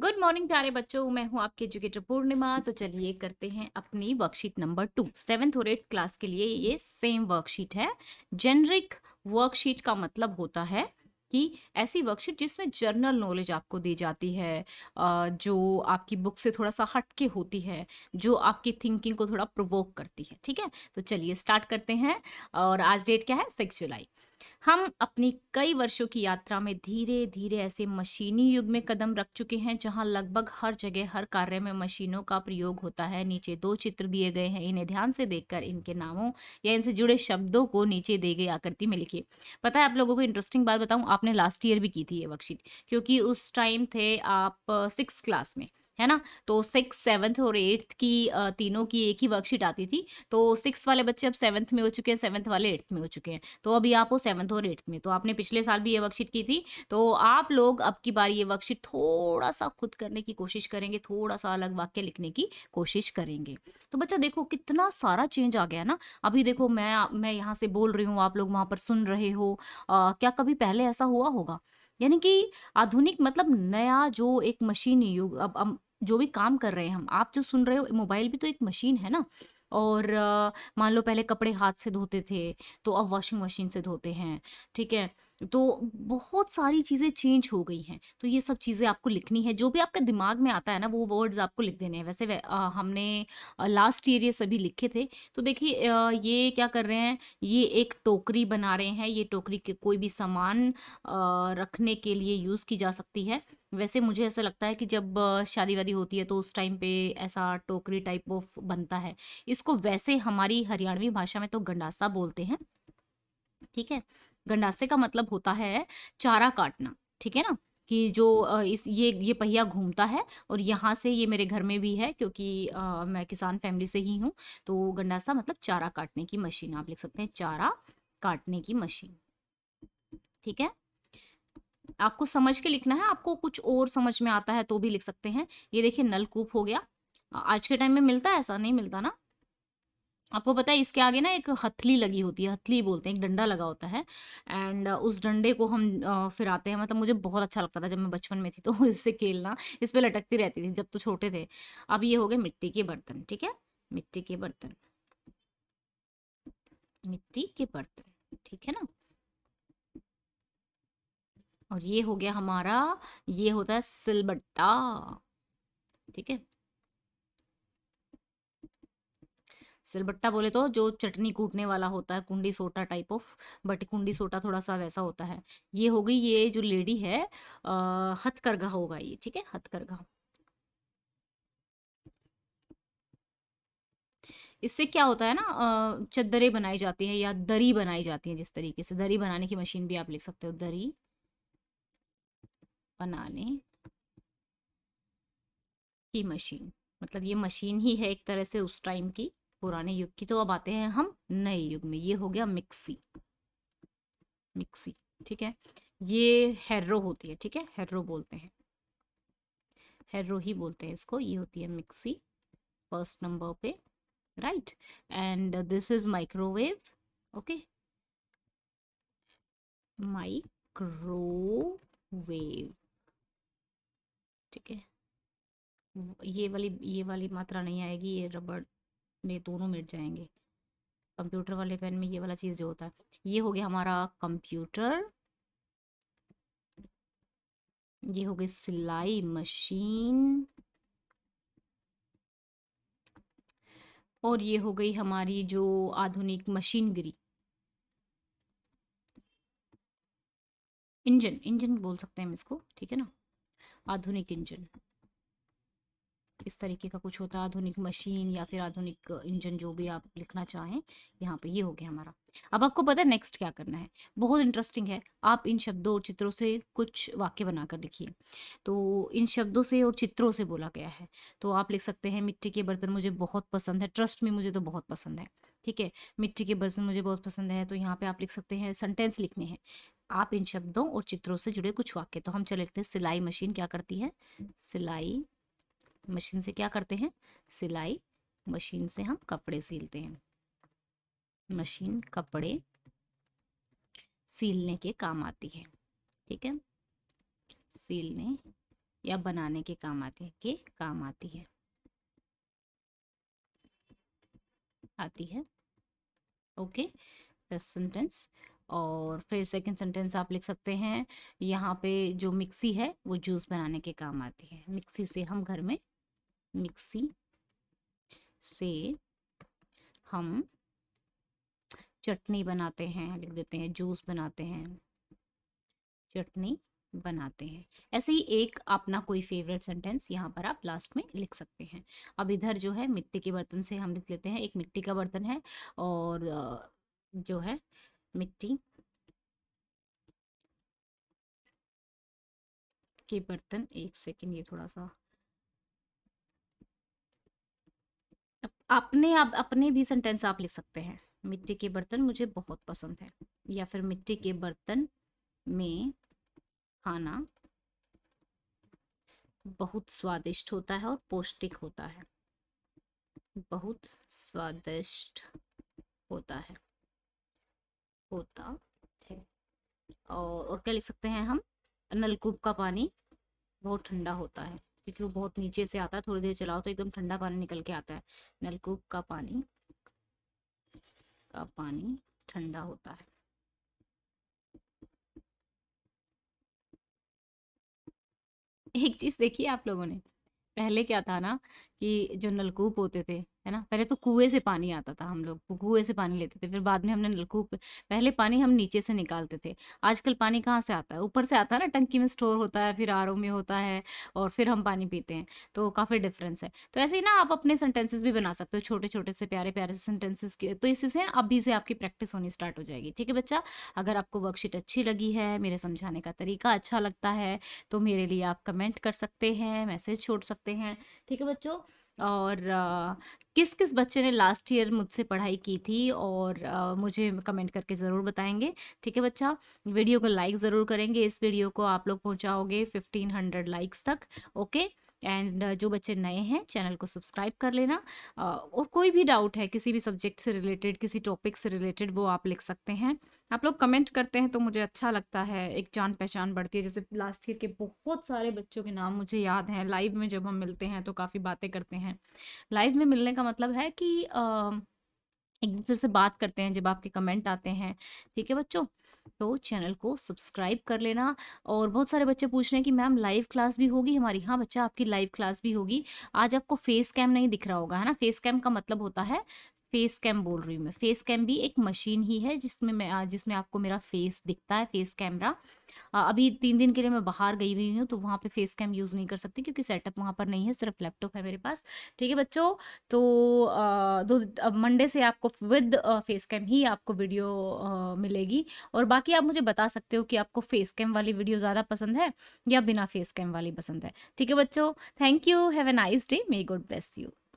Good morning प्यारे बच्चों मैं हूं आपकी एजुकेटर पूर्णिमा तो चलिए करते हैं अपनी वर्कशीट नंबर टू सेवेंथ और एट्थ क्लास के लिए ये सेम वर्कशीट है जेनरिक वर्कशीट का मतलब होता है कि ऐसी वर्कशीट जिसमें जर्नल नॉलेज आपको दी जाती है जो आपकी बुक से थोड़ा सा हटके होती है जो आपकी थिंकिंग को थोड़ा प्रोवोक करती है ठीक है तो चलिए स्टार्ट करते हैं और आज डेट क्या है सिक्स जुलाई हम अपनी कई वर्षों की यात्रा में धीरे धीरे ऐसे मशीनी युग में कदम रख चुके हैं जहां लगभग हर जगह हर कार्य में मशीनों का प्रयोग होता है नीचे दो चित्र दिए गए हैं इन्हें ध्यान से देखकर इनके नामों या इनसे जुड़े शब्दों को नीचे दी गई आकृति में लिखिए पता है आप लोगों को इंटरेस्टिंग बात बताऊँ आपने लास्ट ईयर भी की थी ये वर्कशीट क्योंकि उस टाइम थे आप सिक्स क्लास में है ना तो सिक्स सेवन्थ और एट्थ की तीनों की एक ही वर्कशीट आती थी तो सिक्स वाले बच्चे अब सेवन्थ में हो चुके हैं सेवन्थ वाले एट्थ में हो चुके हैं तो अभी आप हो सेवन्थ और एट्थ में तो आपने पिछले साल भी ये वर्कशीट की थी तो आप लोग अब की बार ये वर्कशीट थोड़ा सा खुद करने की कोशिश करेंगे थोड़ा सा अलग वाक्य लिखने की कोशिश करेंगे तो बच्चा देखो कितना सारा चेंज आ गया ना अभी देखो मैं मैं यहाँ से बोल रही हूँ आप लोग वहाँ पर सुन रहे हो आ, क्या कभी पहले ऐसा हुआ होगा यानी कि आधुनिक मतलब नया जो एक मशीन युग अब, अब जो भी काम कर रहे हैं हम आप जो सुन रहे हो मोबाइल भी तो एक मशीन है ना और मान लो पहले कपड़े हाथ से धोते थे तो अब वॉशिंग मशीन से धोते हैं ठीक है तो बहुत सारी चीज़ें चेंज हो गई हैं तो ये सब चीज़ें आपको लिखनी है जो भी आपके दिमाग में आता है ना वो वर्ड्स आपको लिख देने हैं वैसे वै, आ, हमने लास्ट ईयर ये सभी लिखे थे तो देखिए ये क्या कर रहे हैं ये एक टोकरी बना रहे हैं ये टोकरी के कोई भी सामान रखने के लिए यूज़ की जा सकती है वैसे मुझे ऐसा लगता है कि जब शादी वादी होती है तो उस टाइम पे ऐसा टोकरी टाइप ऑफ बनता है इसको वैसे हमारी हरियाणवी भाषा में तो गंडासा बोलते हैं ठीक है गंडासे का मतलब होता है चारा काटना ठीक है ना कि जो इस ये ये पहिया घूमता है और यहाँ से ये मेरे घर में भी है क्योंकि आ, मैं किसान फैमिली से ही हूँ तो गंडासा मतलब चारा काटने की मशीन आप लिख सकते हैं चारा काटने की मशीन ठीक है आपको समझ के लिखना है आपको कुछ और समझ में आता है तो भी लिख सकते हैं ये देखिए नलकूप हो गया आज के टाइम में मिलता है ऐसा नहीं मिलता ना आपको पता है इसके आगे ना एक हथली लगी होती है हथली बोलते हैं एक डंडा लगा होता है एंड उस डंडे को हम फिराते हैं मतलब मुझे बहुत अच्छा लगता था जब मैं बचपन में थी तो इससे खेलना इस पर लटकती रहती थी जब तो छोटे थे अब ये हो गए मिट्टी के बर्तन ठीक है मिट्टी के बर्तन मिट्टी के बर्तन ठीक है ना और ये हो गया हमारा ये होता है सिलबट्टा ठीक है सिलबट्टा बोले तो जो चटनी कूटने वाला होता है कुंडी सोटा टाइप ऑफ बट कुंडी हम्म। सोटा थोड़ा सा वैसा होता है ये होगी ये जो लेडी है हथकरघा होगा ये ठीक है हथकरघा इससे क्या होता है ना चदरे बनाई जाती हैं या दरी बनाई जाती है जिस तरीके से दरी बनाने की मशीन भी आप लिख सकते हो दरी बनाने की मशीन मतलब ये मशीन ही है एक तरह से उस टाइम की पुराने युग की तो अब आते हैं हम नए युग में ये हो गया मिक्सी मिक्सी ठीक है ये हेर्रो होती है ठीक है हेर्रो बोलते हैं हेर्रो ही बोलते हैं इसको ये होती है मिक्सी फर्स्ट नंबर पे right and this is microwave okay microwave ठीक है ये वाली ये वाली मात्रा नहीं आएगी ये रबड़ में दोनों मिट जाएंगे कंप्यूटर वाले पेन में ये वाला चीज़ जो होता है ये हो गया हमारा कंप्यूटर ये हो गई सिलाई मशीन और ये हो गई हमारी जो आधुनिक मशीनरी इंजन इंजन बोल सकते हैं हम इसको ठीक है ना आधुनिक इंजन इस तरीके का कुछ होता है आधुनिक मशीन या फिर आधुनिक इंजन जो भी आप लिखना चाहें यहाँ पे ये हो गया हमारा अब आपको पता है नेक्स्ट क्या करना है बहुत इंटरेस्टिंग है आप इन शब्दों और चित्रों से कुछ वाक्य बनाकर लिखिए तो इन शब्दों से और चित्रों से बोला गया है तो आप लिख सकते हैं मिट्टी के बर्तन मुझे बहुत पसंद है ट्रस्ट में मुझे तो बहुत पसंद है ठीक है मिट्टी के बर्तन मुझे बहुत पसंद है तो यहाँ पे आप लिख सकते हैं सेंटेंस लिखने हैं आप इन शब्दों और चित्रों से जुड़े कुछ वाक्य तो हम चले लिखते हैं सिलाई मशीन क्या करती है सिलाई मशीन से क्या करते हैं सिलाई मशीन से हम कपड़े सिलते हैं मशीन कपड़े सिलने के काम आती है ठीक है सिलने या बनाने के काम आते हैं के काम आती है आती है ओके फर्स्ट सेंटेंस और फिर सेकंड सेंटेंस आप लिख सकते हैं यहाँ पे जो मिक्सी है वो जूस बनाने के काम आती है मिक्सी से हम घर में मिक्सी से हम चटनी बनाते हैं लिख देते हैं जूस बनाते हैं चटनी बनाते हैं ऐसे ही एक अपना कोई फेवरेट सेंटेंस यहाँ पर आप लास्ट में लिख सकते हैं अब इधर जो है मिट्टी के बर्तन से हम लिख लेते हैं एक मिट्टी का बर्तन है और जो है मिट्टी के बर्तन एक सेकेंड ये थोड़ा सा अपने आप अपने भी सेंटेंस आप लिख सकते हैं मिट्टी के बर्तन मुझे बहुत पसंद है या फिर मिट्टी के बर्तन में खाना बहुत स्वादिष्ट होता है और पौष्टिक होता है बहुत स्वादिष्ट होता है होता है और और क्या लिख सकते हैं हम नलकूप का पानी बहुत ठंडा होता है वो बहुत नीचे से आता है थोड़ी देर चलाओ तो एकदम ठंडा पानी निकल के आता है नलकूप का पानी का पानी ठंडा होता है एक चीज देखिए आप लोगों ने पहले क्या था ना कि जो नलकूप होते थे है ना पहले तो कुएं से पानी आता था हम लोग कुएं से पानी लेते थे फिर बाद में हमने नलकूप पहले पानी हम नीचे से निकालते थे आजकल पानी कहाँ से आता है ऊपर से आता है ना टंकी में स्टोर होता है फिर आर में होता है और फिर हम पानी पीते हैं तो काफ़ी डिफरेंस है तो ऐसे ही ना आप अपने सेंटेंसेस भी बना सकते हो छोटे छोटे से प्यारे प्यारे से सेंटेंसेस के तो इसी से अभी से आपकी प्रैक्टिस होनी स्टार्ट हो जाएगी ठीक है बच्चा अगर आपको वर्कशीट अच्छी लगी है मेरे समझाने का तरीका अच्छा लगता है तो मेरे लिए आप कमेंट कर सकते हैं मैसेज छोड़ सकते हैं ठीक है बच्चों और आ, किस किस बच्चे ने लास्ट ईयर मुझसे पढ़ाई की थी और आ, मुझे कमेंट करके ज़रूर बताएंगे ठीक है बच्चा वीडियो को लाइक ज़रूर करेंगे इस वीडियो को आप लोग पहुंचाओगे 1500 लाइक्स तक ओके एंड जो बच्चे नए हैं चैनल को सब्सक्राइब कर लेना और कोई भी डाउट है किसी भी सब्जेक्ट से रिलेटेड किसी टॉपिक से रिलेटेड वो आप लिख सकते हैं आप लोग कमेंट करते हैं तो मुझे अच्छा लगता है एक जान पहचान बढ़ती है जैसे लास्ट ईयर के बहुत सारे बच्चों के नाम मुझे याद हैं लाइव में जब हम मिलते हैं तो काफ़ी बातें करते हैं लाइव में मिलने का मतलब है कि आ, एक दूसरे से बात करते हैं जब आपके कमेंट आते हैं ठीक है बच्चों तो चैनल को सब्सक्राइब कर लेना और बहुत सारे बच्चे पूछ रहे हैं कि मैम लाइव क्लास भी होगी हमारी हाँ बच्चा आपकी लाइव क्लास भी होगी आज आपको फेस कैम नहीं दिख रहा होगा है ना फेस कैम का मतलब होता है फेस कैम बोल रही हूँ मैं फेस कैम भी एक मशीन ही है जिसमें मैं जिसमें आपको मेरा फेस दिखता है फेस कैमरा अभी तीन दिन के लिए मैं बाहर गई हुई हूँ तो वहाँ पे फेस कैम यूज़ नहीं कर सकती क्योंकि सेटअप वहाँ पर नहीं है सिर्फ लैपटॉप है मेरे पास ठीक है बच्चों तो दो मंडे से आपको विद फेस कैम ही आपको वीडियो मिलेगी और बाकी आप मुझे बता सकते हो कि आपको फेस कैम वाली वीडियो ज़्यादा पसंद है या बिना फेस कैम वाली पसंद है ठीक है बच्चों thank you have a nice day may good bless you